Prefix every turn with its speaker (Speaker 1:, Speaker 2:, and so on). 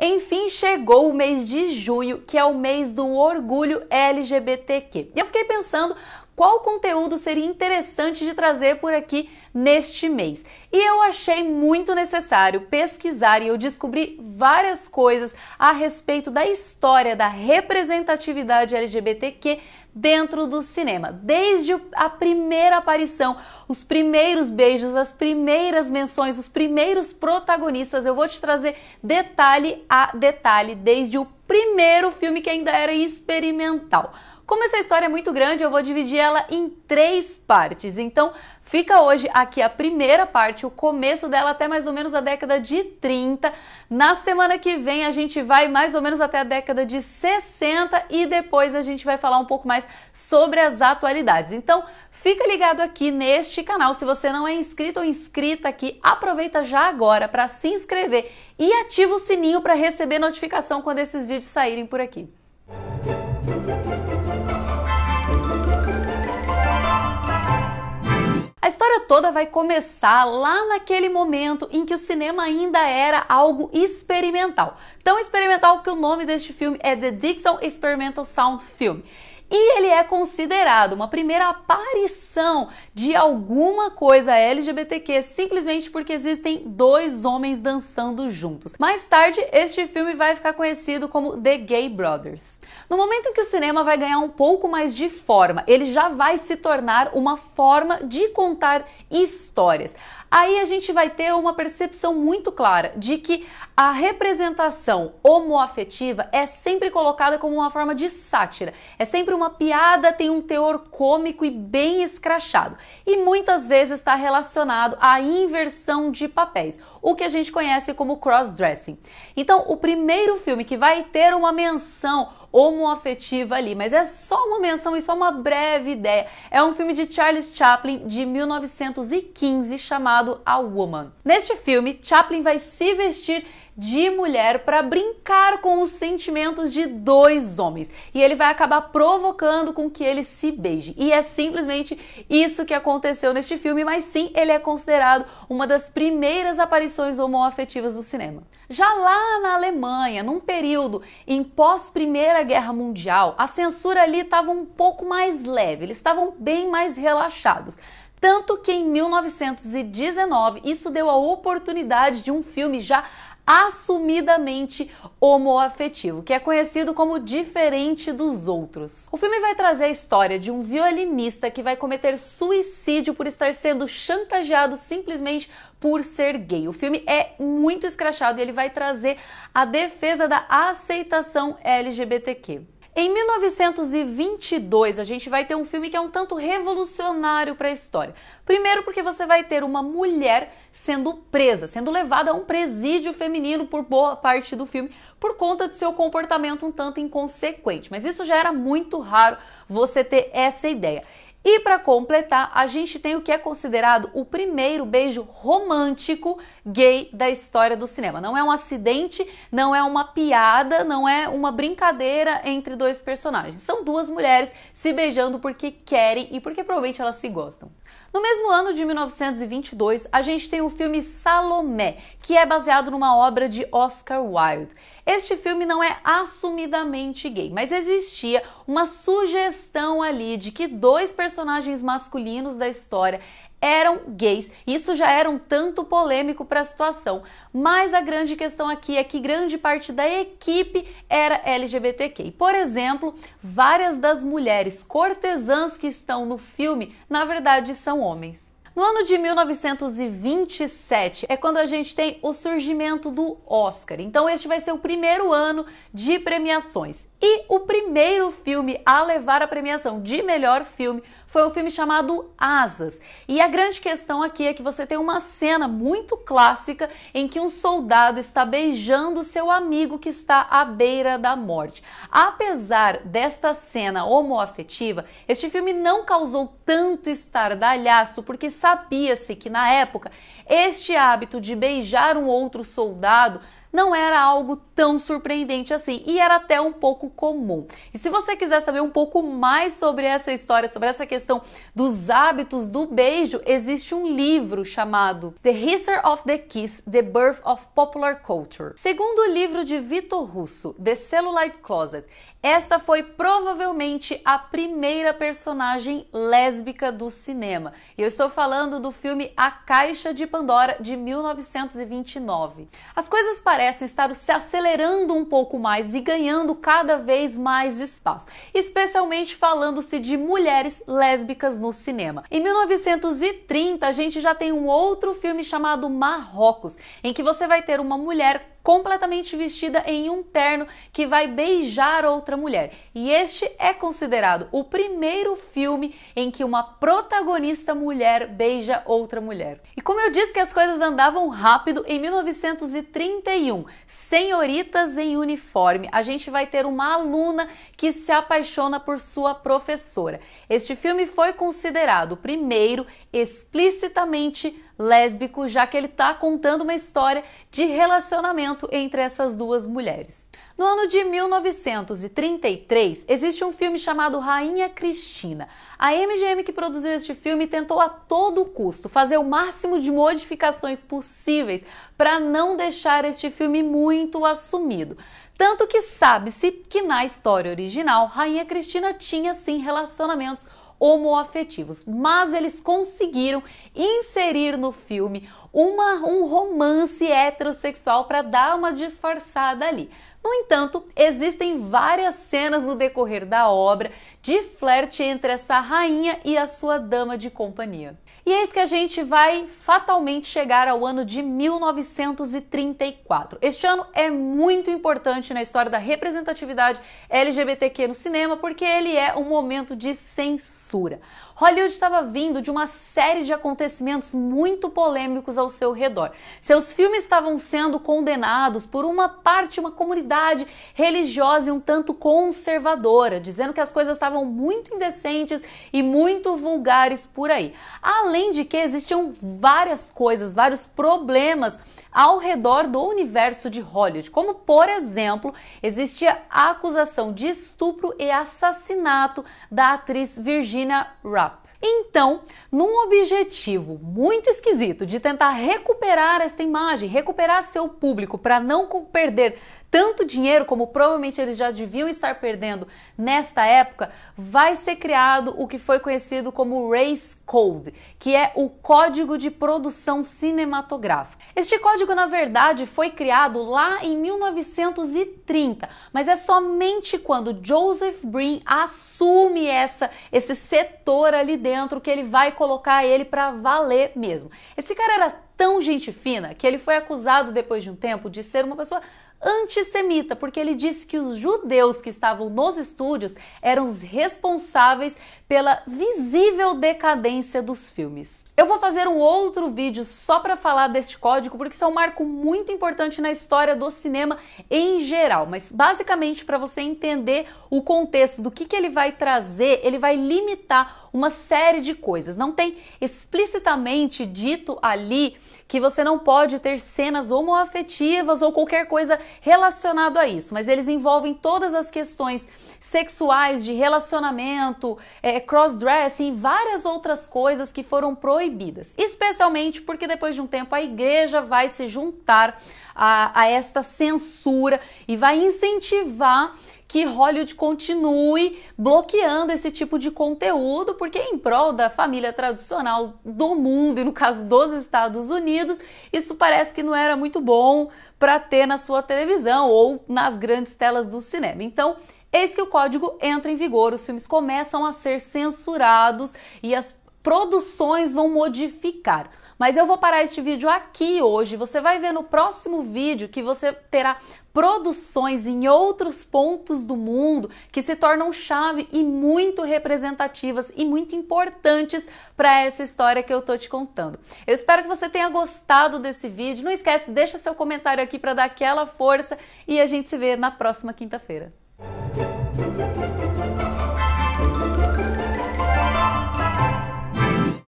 Speaker 1: Enfim, chegou o mês de junho, que é o mês do orgulho LGBTQ. E eu fiquei pensando qual conteúdo seria interessante de trazer por aqui neste mês. E eu achei muito necessário pesquisar e eu descobri várias coisas a respeito da história da representatividade LGBTQ dentro do cinema. Desde a primeira aparição, os primeiros beijos, as primeiras menções, os primeiros protagonistas, eu vou te trazer detalhe a detalhe desde o primeiro filme que ainda era experimental. Como essa história é muito grande, eu vou dividir ela em três partes. Então, fica hoje aqui a primeira parte, o começo dela até mais ou menos a década de 30. Na semana que vem a gente vai mais ou menos até a década de 60 e depois a gente vai falar um pouco mais sobre as atualidades. Então, Fica ligado aqui neste canal. Se você não é inscrito ou inscrita aqui, aproveita já agora para se inscrever e ativa o sininho para receber notificação quando esses vídeos saírem por aqui. A história toda vai começar lá naquele momento em que o cinema ainda era algo experimental. Tão experimental que o nome deste filme é The Dixon Experimental Sound Film e ele é considerado uma primeira aparição de alguma coisa LGBTQ simplesmente porque existem dois homens dançando juntos. Mais tarde, este filme vai ficar conhecido como The Gay Brothers. No momento em que o cinema vai ganhar um pouco mais de forma, ele já vai se tornar uma forma de contar histórias aí a gente vai ter uma percepção muito clara de que a representação homoafetiva é sempre colocada como uma forma de sátira. É sempre uma piada, tem um teor cômico e bem escrachado. E muitas vezes está relacionado à inversão de papéis, o que a gente conhece como cross-dressing. Então, o primeiro filme que vai ter uma menção homoafetiva ali, mas é só uma menção e só uma breve ideia. É um filme de Charles Chaplin de 1915 chamado A Woman. Neste filme, Chaplin vai se vestir de mulher para brincar com os sentimentos de dois homens. E ele vai acabar provocando com que eles se beijem E é simplesmente isso que aconteceu neste filme, mas sim, ele é considerado uma das primeiras aparições homoafetivas do cinema. Já lá na Alemanha, num período em pós Primeira Guerra Mundial, a censura ali estava um pouco mais leve, eles estavam bem mais relaxados. Tanto que em 1919 isso deu a oportunidade de um filme já assumidamente homoafetivo, que é conhecido como diferente dos outros. O filme vai trazer a história de um violinista que vai cometer suicídio por estar sendo chantageado simplesmente por ser gay. O filme é muito escrachado e ele vai trazer a defesa da aceitação LGBTQ. Em 1922, a gente vai ter um filme que é um tanto revolucionário para a história. Primeiro, porque você vai ter uma mulher sendo presa, sendo levada a um presídio feminino por boa parte do filme, por conta de seu comportamento um tanto inconsequente. Mas isso já era muito raro você ter essa ideia. E para completar, a gente tem o que é considerado o primeiro beijo romântico gay da história do cinema. Não é um acidente, não é uma piada, não é uma brincadeira entre dois personagens. São duas mulheres se beijando porque querem e porque provavelmente elas se gostam. No mesmo ano de 1922, a gente tem o filme Salomé, que é baseado numa obra de Oscar Wilde. Este filme não é assumidamente gay, mas existia uma sugestão ali de que dois personagens masculinos da história eram gays. Isso já era um tanto polêmico para a situação. Mas a grande questão aqui é que grande parte da equipe era LGBTQ. Por exemplo, várias das mulheres cortesãs que estão no filme, na verdade, são homens. No ano de 1927 é quando a gente tem o surgimento do Oscar. Então este vai ser o primeiro ano de premiações. E o primeiro filme a levar a premiação de melhor filme foi o filme chamado Asas. E a grande questão aqui é que você tem uma cena muito clássica em que um soldado está beijando seu amigo que está à beira da morte. Apesar desta cena homoafetiva, este filme não causou tanto estardalhaço porque sabia-se que na época este hábito de beijar um outro soldado não era algo tão surpreendente assim e era até um pouco comum. E se você quiser saber um pouco mais sobre essa história, sobre essa questão dos hábitos do beijo, existe um livro chamado The History of the Kiss: The Birth of Popular Culture. Segundo o livro de Vitor Russo, The Cellulite Closet, esta foi provavelmente a primeira personagem lésbica do cinema. E eu estou falando do filme A Caixa de Pandora de 1929. As coisas parecem estar se acelerando um pouco mais e ganhando cada vez mais espaço, especialmente falando-se de mulheres lésbicas no cinema. Em 1930, a gente já tem um outro filme chamado Marrocos, em que você vai ter uma mulher completamente vestida em um terno que vai beijar outra mulher. E este é considerado o primeiro filme em que uma protagonista mulher beija outra mulher. E como eu disse que as coisas andavam rápido, em 1931, Senhoritas em Uniforme, a gente vai ter uma aluna que se apaixona por sua professora. Este filme foi considerado o primeiro explicitamente lésbico, já que ele está contando uma história de relacionamento entre essas duas mulheres. No ano de 1933, existe um filme chamado Rainha Cristina. A MGM que produziu este filme tentou a todo custo fazer o máximo de modificações possíveis para não deixar este filme muito assumido. Tanto que sabe-se que na história original, Rainha Cristina tinha sim relacionamentos homoafetivos, mas eles conseguiram inserir no filme uma, um romance heterossexual para dar uma disfarçada ali. No entanto, existem várias cenas no decorrer da obra de flerte entre essa rainha e a sua dama de companhia. E eis que a gente vai fatalmente chegar ao ano de 1934. Este ano é muito importante na história da representatividade LGBTQ no cinema porque ele é um momento de censura. Hollywood estava vindo de uma série de acontecimentos muito polêmicos ao seu redor. Seus filmes estavam sendo condenados por uma parte, uma comunidade comunidade religiosa e um tanto conservadora, dizendo que as coisas estavam muito indecentes e muito vulgares por aí. Além de que existiam várias coisas, vários problemas ao redor do universo de Hollywood, como por exemplo, existia a acusação de estupro e assassinato da atriz Virginia Rapp. Então, num objetivo muito esquisito de tentar recuperar esta imagem, recuperar seu público para não perder tanto dinheiro como provavelmente eles já deviam estar perdendo nesta época, vai ser criado o que foi conhecido como Race Code, que é o Código de Produção Cinematográfica. Este código, na verdade, foi criado lá em 1930, mas é somente quando Joseph Breen assume essa esse setor ali dentro que ele vai colocar ele para valer mesmo. Esse cara era tão gente fina que ele foi acusado depois de um tempo de ser uma pessoa antissemita, porque ele disse que os judeus que estavam nos estúdios eram os responsáveis pela visível decadência dos filmes. Eu vou fazer um outro vídeo só para falar deste código, porque isso é um marco muito importante na história do cinema em geral, mas basicamente para você entender o contexto do que, que ele vai trazer, ele vai limitar uma série de coisas. Não tem explicitamente dito ali que você não pode ter cenas homoafetivas ou qualquer coisa relacionado a isso, mas eles envolvem todas as questões sexuais, de relacionamento, é, cross-dressing, várias outras coisas que foram proibidas. Especialmente porque depois de um tempo a igreja vai se juntar a, a esta censura e vai incentivar que Hollywood continue bloqueando esse tipo de conteúdo, porque é em prol da família tradicional do mundo e no caso dos Estados Unidos, isso parece que não era muito bom para ter na sua televisão ou nas grandes telas do cinema. Então, Eis que o código entra em vigor, os filmes começam a ser censurados e as produções vão modificar. Mas eu vou parar este vídeo aqui hoje. Você vai ver no próximo vídeo que você terá produções em outros pontos do mundo que se tornam chave e muito representativas e muito importantes para essa história que eu tô te contando. Eu espero que você tenha gostado desse vídeo. Não esquece, deixa seu comentário aqui para dar aquela força e a gente se vê na próxima quinta-feira.